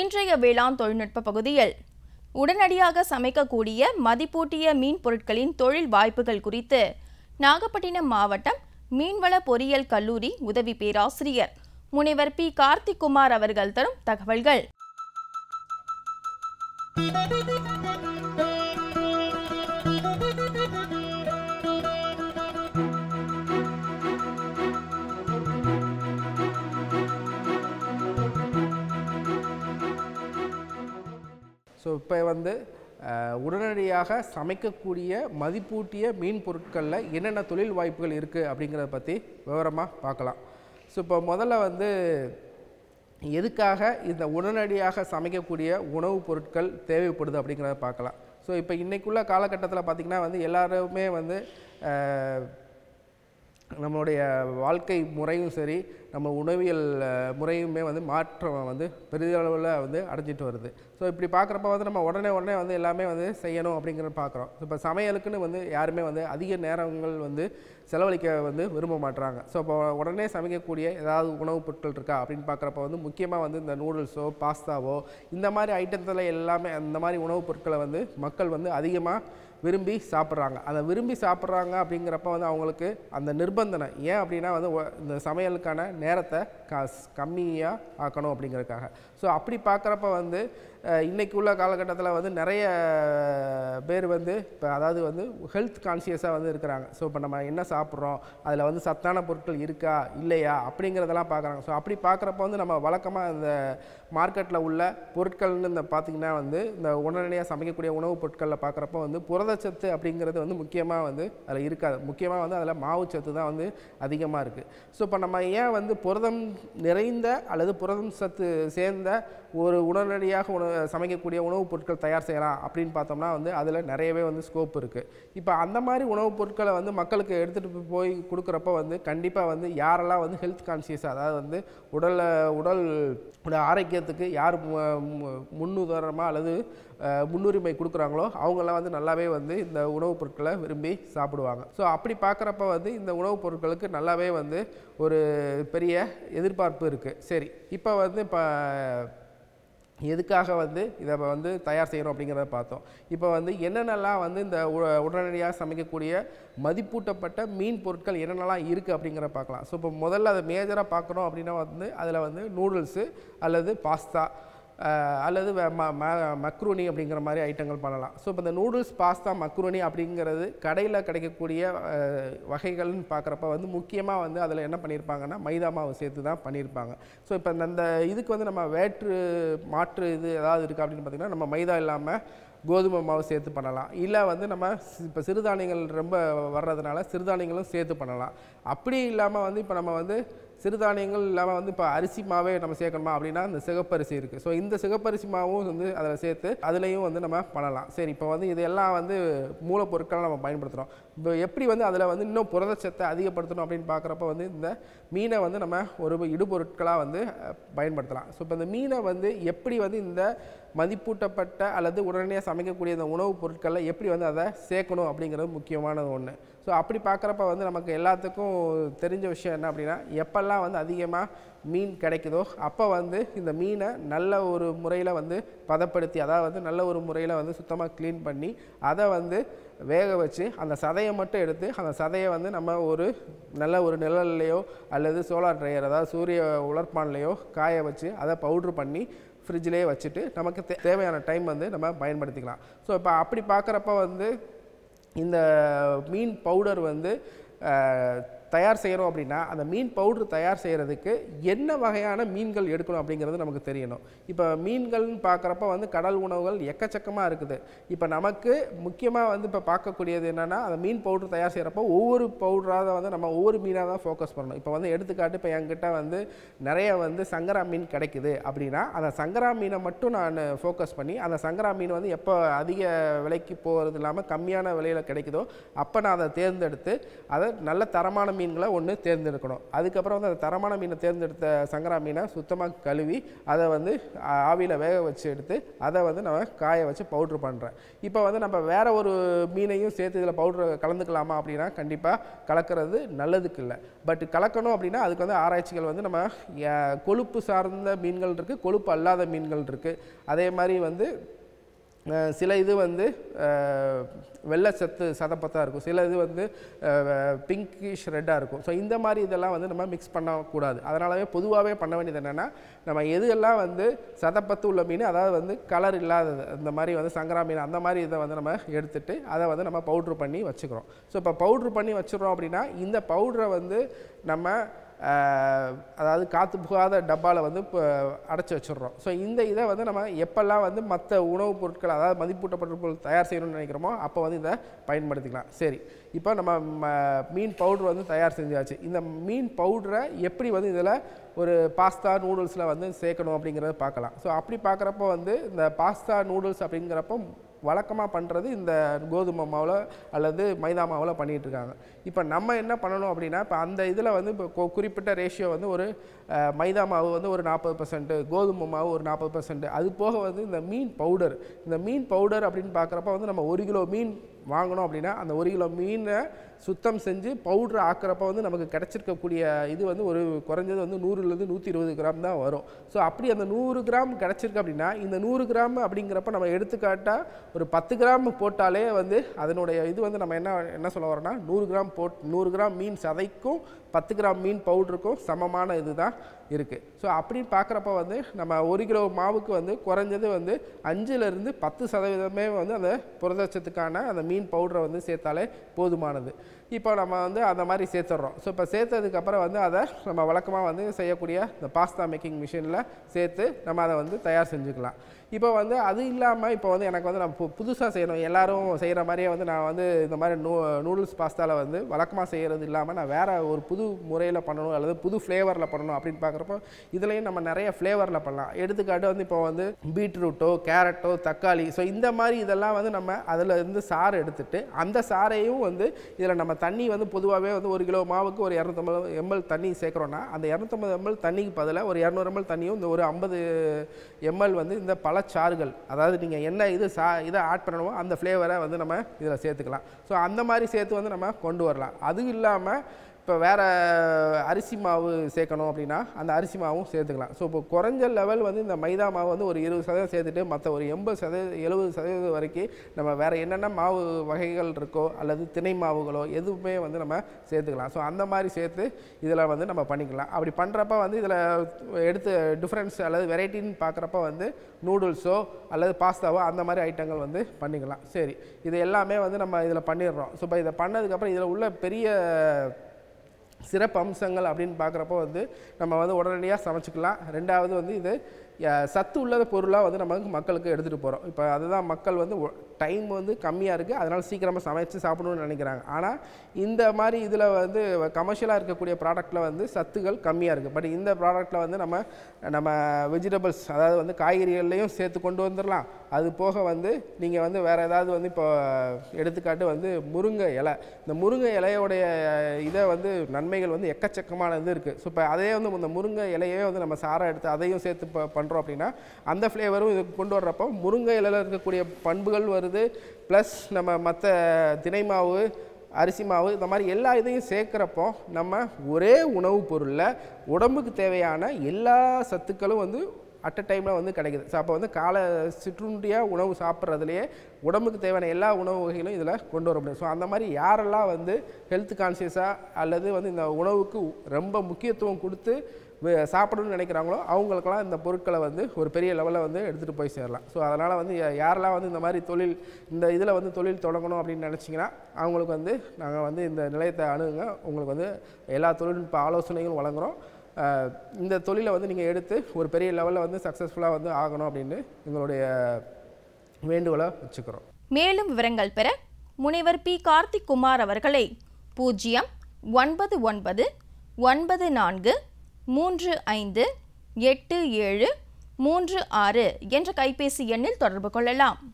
இன்றைய வேளாண் தொழில்நுட்ப பகுதியில் உடனடியாக சமைக்கக்கூடிய மதிப்பூட்டிய மீன் பொருட்களின் தொழில் வாய்ப்புகள் குறித்து நாகப்பட்டினம் மாவட்டம் மீன்வள பொறியியல் கல்லூரி உதவி பேராசிரியர் முனைவர் பி கார்த்திக் குமார் அவர்கள் தரும் தகவல்கள் ஸோ இப்போ வந்து உடனடியாக சமைக்கக்கூடிய மதிப்பூட்டிய மீன் பொருட்களில் என்னென்ன தொழில் வாய்ப்புகள் இருக்குது அப்படிங்கிறத பற்றி விவரமாக பார்க்கலாம் ஸோ இப்போ முதல்ல வந்து எதுக்காக இந்த உடனடியாக சமைக்கக்கூடிய உணவுப் பொருட்கள் தேவைப்படுது அப்படிங்கிறத பார்க்கலாம் ஸோ இப்போ இன்றைக்குள்ள காலகட்டத்தில் பார்த்திங்கன்னா வந்து எல்லாருமே வந்து நம்மளுடைய வாழ்க்கை முறையும் சரி நம்ம உணவியல் முறையுமே வந்து மாற்றம் வந்து பெரிதளவில் வந்து அடைஞ்சிட்டு வருது ஸோ இப்படி பார்க்குறப்ப வந்து நம்ம உடனே உடனே வந்து எல்லாமே வந்து செய்யணும் அப்படிங்கிறத பார்க்குறோம் ஸோ இப்போ சமையலுக்குன்னு வந்து யாருமே வந்து அதிக நேரங்கள் வந்து செலவழிக்க வந்து விரும்ப மாட்டுறாங்க ஸோ இப்போ உடனே சமைக்கக்கூடிய ஏதாவது உணவுப் பொருட்கள் இருக்கா அப்படின்னு பார்க்குறப்ப வந்து முக்கியமாக வந்து இந்த நூடுல்ஸோ பாஸ்தாவோ இந்த மாதிரி ஐட்டத்தில் எல்லாமே அந்த மாதிரி உணவுப் பொருட்களை வந்து மக்கள் வந்து அதிகமாக விரும்பி சாப்பிட்றாங்க அதை விரும்பி சாப்பிட்றாங்க அப்படிங்கிறப்ப வந்து அவங்களுக்கு அந்த நிர்பந்தனை ஏன் அப்படின்னா வந்து இந்த சமையலுக்கான நேரத்தை க கம்மியாக ஆக்கணும் அப்படிங்கிறதுக்காக ஸோ அப்படி பார்க்குறப்ப வந்து இன்றைக்கு உள்ள காலகட்டத்தில் வந்து நிறைய பேர் வந்து இப்போ அதாவது வந்து ஹெல்த் கான்சியஸாக வந்து இருக்கிறாங்க ஸோ இப்போ நம்ம என்ன சாப்பிட்றோம் அதில் வந்து சத்தான பொருட்கள் இருக்கா இல்லையா அப்படிங்கிறதெல்லாம் பார்க்குறாங்க ஸோ அப்படி பார்க்குறப்ப வந்து நம்ம வழக்கமாக இந்த மார்க்கெட்டில் உள்ள பொருட்கள்னு இந்த பார்த்திங்கன்னா வந்து இந்த உடனடியாக சமைக்கக்கூடிய உணவுப் பொருட்களில் பார்க்குறப்ப வந்து புரதச்சத்து அப்படிங்கிறது வந்து முக்கியமாக வந்து அதில் இருக்காது முக்கியமாக வந்து அதில் மாவு சத்து தான் வந்து அதிகமாக இருக்குது ஸோ இப்போ நம்ம ஏன் வந்து புரதம் நிறைந்த அல்லது புரதம் சத்து சேர்ந்த ஒரு உடனடியாக உண சமைக்கக்கூடிய உணவுப் பொருட்கள் தயார் செய்யலாம் அப்படின்னு பார்த்தோம்னா வந்து அதில் நிறையவே வந்து ஸ்கோப் இருக்குது இப்போ அந்த மாதிரி உணவுப் பொருட்களை வந்து மக்களுக்கு எடுத்துகிட்டு போய் கொடுக்குறப்ப வந்து கண்டிப்பாக வந்து யாரெல்லாம் வந்து ஹெல்த் கான்சியஸ் அதாவது வந்து உடலை உடல் ஆரோக்கியத்துக்கு யார் முன்னுதாரணமாக அல்லது முன்னுரிமை கொடுக்குறாங்களோ அவங்களாம் வந்து நல்லாவே வந்து இந்த உணவுப் பொருட்களை விரும்பி சாப்பிடுவாங்க ஸோ அப்படி பார்க்குறப்ப வந்து இந்த உணவுப் பொருட்களுக்கு நல்லாவே வந்து ஒரு பெரிய எதிர்பார்ப்பு இருக்குது சரி இப்போ வந்து இப்போ எதுக்காக வந்து இதை வந்து தயார் செய்கிறோம் அப்படிங்கிறத பார்த்தோம் இப்போ வந்து என்னென்னலாம் வந்து இந்த உடனடியாக சமைக்கக்கூடிய மதிப்பூட்டப்பட்ட மீன் பொருட்கள் என்னென்னலாம் இருக்குது அப்படிங்கிற பார்க்கலாம் ஸோ இப்போ முதல்ல அதை மேஜராக பார்க்குறோம் அப்படின்னா வந்து அதில் வந்து நூடுல்ஸு அல்லது பாஸ்தா அல்லது மக்ரூனி அப்படிங்கிற மாதிரி ஐட்டங்கள் பண்ணலாம் ஸோ இப்போ இந்த நூடுல்ஸ் பாஸ்தா மக்ரூனி அப்படிங்கிறது கடையில் கிடைக்கக்கூடிய வகைகள்னு பார்க்குறப்ப வந்து முக்கியமாக வந்து அதில் என்ன பண்ணியிருப்பாங்கன்னா மைதா மாவு சேர்த்து தான் பண்ணியிருப்பாங்க ஸோ இப்போ அந்த இதுக்கு வந்து நம்ம வேற்று மாற்று இது ஏதாவது இருக்குது அப்படின்னு பார்த்திங்கன்னா நம்ம மைதா இல்லாமல் கோதுமை மாவு சேர்த்து பண்ணலாம் இல்லை வந்து நம்ம இப்போ சிறுதானியங்கள் ரொம்ப வர்றதுனால சிறுதானியங்களும் சேர்த்து பண்ணலாம் அப்படி இல்லாமல் வந்து இப்போ நம்ம வந்து சிறுதானியங்கள் இல்லாமல் வந்து இப்போ அரிசி மாவே நம்ம சேர்க்கணுமா அப்படின்னா இந்த சிகப்பரிசி இருக்குது ஸோ இந்த சிகப்பரிசி மாவும் வந்து அதில் சேர்த்து அதுலேயும் வந்து நம்ம பண்ணலாம் சரி இப்போ வந்து இதெல்லாம் வந்து மூலப்பொருட்களை நம்ம பயன்படுத்துகிறோம் இப்போ எப்படி வந்து அதில் வந்து இன்னும் புரதச்சத்தை அதிகப்படுத்தணும் அப்படின்னு பார்க்குறப்ப வந்து இந்த மீனை வந்து நம்ம ஒரு இடுபொருட்களாக வந்து பயன்படுத்தலாம் ஸோ இப்போ இந்த மீனை வந்து எப்படி வந்து இந்த மதிப்பூட்டப்பட்ட அல்லது உடனடியாக சமைக்கக்கூடிய அந்த உணவுப் பொருட்களை எப்படி வந்து அதை சேர்க்கணும் அப்படிங்கிறது முக்கியமான ஒன்று ஸோ அப்படி பார்க்குறப்ப வந்து நமக்கு எல்லாத்துக்கும் தெரிஞ்ச விஷயம் என்ன அப்படின்னா எப்பெல்லாம் வந்து அதிகமாக மீன் கிடைக்குதோ அப்போ வந்து இந்த மீனை நல்ல ஒரு முறையில் வந்து பதப்படுத்தி அதாவது வந்து நல்ல ஒரு முறையில் வந்து சுத்தமாக க்ளீன் பண்ணி அதை வந்து வேக வச்சு அந்த சதையை மட்டும் எடுத்து அந்த சதையை வந்து நம்ம ஒரு நல்ல ஒரு நிழல்லையோ அல்லது சோலார் ட்ரையர் அதாவது சூரிய உலர்பான்லையோ காய வச்சு அதை பவுட்ரு பண்ணி ஃப்ரிட்ஜ்லேயே வச்சுட்டு நமக்கு தே தேவையான டைம் வந்து நம்ம பயன்படுத்திக்கலாம் ஸோ இப்போ அப்படி பார்க்குறப்ப வந்து இந்த மீன் பவுடர் வந்து தயார் செய்கிறோம் அப்படின்னா அந்த மீன் பவுட்ரு தயார் செய்கிறதுக்கு என்ன வகையான மீன்கள் எடுக்கணும் அப்படிங்கிறது நமக்கு தெரியணும் இப்போ மீன்கள்னு பார்க்குறப்ப வந்து கடல் உணவுகள் எக்கச்சக்கமாக இருக்குது இப்போ நமக்கு முக்கியமாக வந்து இப்போ பார்க்கக்கூடியது என்னென்னா அந்த மீன் பவுட்ரு தயார் செய்கிறப்போ ஒவ்வொரு பவுடராக வந்து நம்ம ஒவ்வொரு மீனாக தான் ஃபோக்கஸ் பண்ணணும் இப்போ வந்து எடுத்துக்காட்டு இப்போ என்கிட்ட வந்து நிறைய வந்து சங்கரா மீன் கிடைக்குது அப்படின்னா அந்த சங்கரா மீனை மட்டும் நான் ஃபோக்கஸ் பண்ணி அந்த சங்கரா மீன் வந்து எப்போ அதிக விலைக்கு போகிறது இல்லாமல் கம்மியான விலையில் கிடைக்குதோ அப்போ நான் அதை தேர்ந்தெடுத்து அதை நல்ல தரமான மீன் மீன்களை ஒன்று தேர்ந்தெடுக்கணும் அதுக்கப்புறம் வந்து அந்த தரமான மீனை தேர்ந்தெடுத்த சங்கரா மீனை சுத்தமாக கழுவி அதை வந்து ஆவியில் வேக வச்சு எடுத்து அதை வந்து நம்ம காய வச்சு பவுட்ரு பண்ணுறேன் இப்போ வந்து நம்ம வேறு ஒரு மீனையும் சேர்த்து இதில் பவுட்ரு கலந்துக்கலாமா அப்படின்னா கண்டிப்பாக கலக்கிறது நல்லதுக்கு இல்லை பட் கலக்கணும் அப்படின்னா அதுக்கு வந்து ஆராய்ச்சிகள் வந்து நம்ம கொழுப்பு சார்ந்த மீன்கள் இருக்குது கொழுப்பு அல்லாத மீன்கள் இருக்குது அதே மாதிரி வந்து சில இது வந்து வெள்ளை சத்து சதப்பத்தாக இருக்கும் சில இது வந்து பிங்கிஷ் ரெட்டாக இருக்கும் ஸோ இந்த மாதிரி இதெல்லாம் வந்து நம்ம மிக்ஸ் பண்ணக்கூடாது அதனாலவே பொதுவாகவே பண்ண வேண்டியது என்னென்னா நம்ம எதுயெல்லாம் வந்து சதப்பத்து உள்ள மீன் அதாவது வந்து கலர் இல்லாதது இந்த மாதிரி வந்து சங்கரா மீன் அந்த மாதிரி இதை வந்து நம்ம எடுத்துகிட்டு அதை வந்து நம்ம பவுட்ரு பண்ணி வச்சுக்கிறோம் ஸோ இப்போ பவுட்ரு பண்ணி வச்சுக்கிறோம் அப்படின்னா இந்த பவுட்ரை வந்து நம்ம அதாவது காற்று புகாத டப்பாவில் வந்து இப்போ அடைச்சி வச்சிடுறோம் ஸோ இந்த இதை வந்து நம்ம எப்பெல்லாம் வந்து மற்ற உணவுப் பொருட்கள் அதாவது மதிப்பூட்டப்பட்ட பொருள் தயார் செய்யணும்னு நினைக்கிறோமோ அப்போ வந்து இதை பயன்படுத்திக்கலாம் சரி இப்போ நம்ம மீன் பவுட்ரு வந்து தயார் செஞ்சாச்சு இந்த மீன் பவுட்ரை எப்படி வந்து இதில் ஒரு பாஸ்தா நூடுல்ஸில் வந்து சேர்க்கணும் அப்படிங்கிறத பார்க்கலாம் ஸோ அப்படி பார்க்குறப்போ வந்து இந்த பாஸ்தா நூடுல்ஸ் அப்படிங்கிறப்போ வழக்கமாக பண்ணுறது இந்த கோதுமை மாவில் அல்லது மைதா மாவில் பண்ணிகிட்ருக்காங்க இப்போ நம்ம என்ன பண்ணணும் அப்படின்னா இப்போ அந்த இதில் வந்து இப்போ குறிப்பிட்ட ரேஷியோ வந்து ஒரு மைதா மாவு வந்து ஒரு நாற்பது பர்சன்ட்டு கோதுமை மாவு ஒரு நாற்பது பர்சன்ட்டு அது போக வந்து இந்த மீன் பவுடர் இந்த மீன் பவுடர் அப்படின்னு பார்க்குறப்ப வந்து நம்ம ஒரு கிலோ மீன் வாங்கினோம் அப்படின்னா அந்த ஒரு கிலோ மீனை சுத்தம் செஞ்சு பவுட்ரு ஆக்கிறப்ப வந்து நமக்கு கிடச்சிருக்கக்கூடிய இது வந்து ஒரு குறைஞ்சது வந்து நூறுலேருந்து நூற்றி இருபது கிராம் தான் வரும் ஸோ அப்படி அந்த நூறு கிராம் கிடச்சிருக்கு அப்படின்னா இந்த நூறு கிராம் அப்படிங்கிறப்ப நம்ம எடுத்துக்காட்டால் ஒரு பத்து கிராம் போட்டாலே வந்து அதனுடைய இது வந்து நம்ம என்ன என்ன சொல்ல வரோன்னா நூறு கிராம் போட் நூறு கிராம் மீன் சதைக்கும் பத்து கிராம் மீன் பவுட்ருக்கும் சமமான இது தான் இருக்குது ஸோ அப்படின்னு பார்க்குறப்ப வந்து நம்ம ஒரு கிலோ மாவுக்கு வந்து குறைஞ்சது வந்து அஞ்சுலேருந்து பத்து சதவீதமே வந்து அந்த புரதச்சத்துக்கான அந்த மீன் பவுடரை வந்து சேர்த்தாலே போதுமானது இப்போ நம்ம வந்து அந்த மாதிரி சேர்த்துட்றோம் ஸோ இப்போ சேர்த்ததுக்கப்புறம் வந்து அதை நம்ம வழக்கமாக வந்து செய்யக்கூடிய இந்த பாஸ்தா மேக்கிங் மிஷினில் சேர்த்து நம்ம அதை வந்து தயார் செஞ்சுக்கலாம் இப்போ வந்து அது இல்லாமல் இப்போ வந்து எனக்கு வந்து நான் புதுசாக செய்யணும் எல்லோரும் செய்கிற மாதிரியே வந்து நான் வந்து இந்த மாதிரி நூ நூடுல்ஸ் பாஸ்தாவில் வந்து வழக்கமாக செய்கிறது இல்லாமல் நான் வேறு ஒரு புது முறையில் பண்ணணும் அல்லது புது ஃப்ளேவரில் பண்ணணும் அப்படின்னு பார்க்குறப்போ இதுலேயும் நம்ம நிறைய ஃப்ளேவரில் பண்ணலாம் எடுத்துக்காட்டு வந்து இப்போ வந்து பீட்ரூட்டோ கேரட்டோ தக்காளி ஸோ இந்த மாதிரி இதெல்லாம் வந்து நம்ம அதில் இருந்து சாறு எடுத்துகிட்டு அந்த சாறையும் வந்து இதில் நம்ம தண்ணி வந்து பொதுவாகவே வந்து ஒரு கிலோ மாவுக்கு ஒரு இரநூத்தம்பது எம்எல் தண்ணி சேர்க்குறோன்னா அந்த இரநூத்தம்பது எம்எல் தண்ணிக்கு பதிலாக ஒரு இரநூறு எம்எல் தண்ணியும் இந்த ஒரு ஐம்பது எம்எல் வந்து இந்த பல பழச்சாறுகள் அதாவது நீங்கள் என்ன இது சா இதை ஆட் பண்ணணுமோ அந்த ஃப்ளேவரை வந்து நம்ம இதில் சேர்த்துக்கலாம் ஸோ அந்த மாதிரி சேர்த்து வந்து நம்ம கொண்டு வரலாம் அதுவும் இல்லாமல் இப்போ வேறு அரிசி மாவு சேர்க்கணும் அப்படின்னா அந்த அரிசி மாவும் சேர்த்துக்கலாம் ஸோ இப்போ குறைஞ்ச லெவல் வந்து இந்த மைதா மாவு வந்து ஒரு இருபது சதவீதம் சேர்த்துட்டு மற்ற ஒரு எண்பது சதவீத எழுபது சதவீதம் வரைக்கும் நம்ம வேறு என்னென்ன மாவு வகைகள் இருக்கோ அல்லது திணை மாவுகளோ எதுவுமே வந்து நம்ம சேர்த்துக்கலாம் ஸோ அந்த மாதிரி சேர்த்து இதில் வந்து நம்ம பண்ணிக்கலாம் அப்படி பண்ணுறப்ப வந்து இதில் எடுத்து டிஃப்ரென்ஸ் அல்லது வெரைட்டின்னு பார்க்குறப்ப வந்து நூடுல்ஸோ அல்லது பாஸ்தாவோ அந்த மாதிரி ஐட்டங்கள் வந்து பண்ணிக்கலாம் சரி இது எல்லாமே வந்து நம்ம இதில் பண்ணிடுறோம் ஸோ இப்போ இதை பண்ணதுக்கப்புறம் இதில் உள்ள பெரிய சிறப்பு அம்சங்கள் அப்படின்னு பார்க்குறப்போ வந்து நம்ம வந்து உடனடியாக சமைச்சிக்கலாம் ரெண்டாவது வந்து இது சத்து உள்ளத பொருளாக வந்து நமக்கு மக்களுக்கு எடுத்துகிட்டு போகிறோம் இப்போ அதுதான் மக்கள் வந்து டைம் வந்து கம்மியாக இருக்குது அதனால் சீக்கிரமாக சமைச்சு சாப்பிடணும்னு நினைக்கிறாங்க ஆனால் இந்த மாதிரி இதில் வந்து கமர்ஷியலாக இருக்கக்கூடிய ப்ராடக்ட்டில் வந்து சத்துகள் கம்மியாக இருக்குது பட் இந்த ப்ராடக்ட்டில் வந்து நம்ம நம்ம வெஜிடபிள்ஸ் அதாவது வந்து காய்கறிகள்லையும் சேர்த்து கொண்டு வந்துடலாம் அது போக வந்து நீங்கள் வந்து வேறு ஏதாவது வந்து இப்போ எடுத்துக்காட்டு வந்து முருங்கை இலை இந்த முருங்கை இலையோடைய இதை வந்து நன்மைகள் வந்து எக்கச்சக்கமானது இருக்குது ஸோ இப்போ அதே வந்து இந்த முருங்கை இலையே வந்து நம்ம சாரை எடுத்து அதையும் சேர்த்து இப்போ பண்ணுறோம் அப்படின்னா அந்த ஃப்ளேவரும் இது கொண்டு வர்றப்போ முருங்கை இலையில் இருக்கக்கூடிய பண்புகள் வருது ப்ளஸ் நம்ம மற்ற தினை மாவு அரிசி மாவு இந்த மாதிரி எல்லா இதையும் சேர்க்குறப்போ நம்ம ஒரே உணவுப் பொருளில் உடம்புக்கு தேவையான எல்லா சத்துக்களும் வந்து அட் அ டைமில் வந்து கிடைக்குது ஸோ அப்போ வந்து கால சிற்றுண்டியாக உணவு சாப்பிட்றதுலையே உடம்புக்கு தேவையான எல்லா உணவு வகைகளும் இதில் கொண்டு வர முடியும் ஸோ அந்த மாதிரி யாரெல்லாம் வந்து ஹெல்த் கான்சியஸாக அல்லது வந்து இந்த உணவுக்கு ரொம்ப முக்கியத்துவம் கொடுத்து சாப்பிடணும்னு நினைக்கிறாங்களோ அவங்களுக்கெல்லாம் இந்த பொருட்களை வந்து ஒரு பெரிய லெவலில் வந்து எடுத்துகிட்டு போய் சேரலாம் ஸோ அதனால் வந்து யாரெல்லாம் வந்து இந்த மாதிரி தொழில் இந்த இதில் வந்து தொழில் தொடங்கணும் அப்படின்னு நினச்சிங்கன்னா அவங்களுக்கு வந்து நாங்கள் வந்து இந்த நிலையத்தை அணுகுங்க உங்களுக்கு வந்து எல்லா தொழில்நுட்ப ஆலோசனைகளும் வழங்குகிறோம் இந்த தொழிலை வந்து நீங்கள் எடுத்து ஒரு பெரிய லெவலில் வந்து சக்ஸஸ்ஃபுல்லாக வந்து ஆகணும் அப்படின்னு எங்களுடைய வேண்டுகோளை வச்சுக்கிறோம் மேலும் விவரங்கள் பெற முனைவர் பி கார்த்திக் குமார் அவர்களை பூஜ்ஜியம் ஒன்பது ஒன்பது ஒன்பது நான்கு மூன்று ஐந்து எட்டு ஏழு மூன்று ஆறு என்ற கைபேசி எண்ணில் தொடர்பு கொள்ளலாம்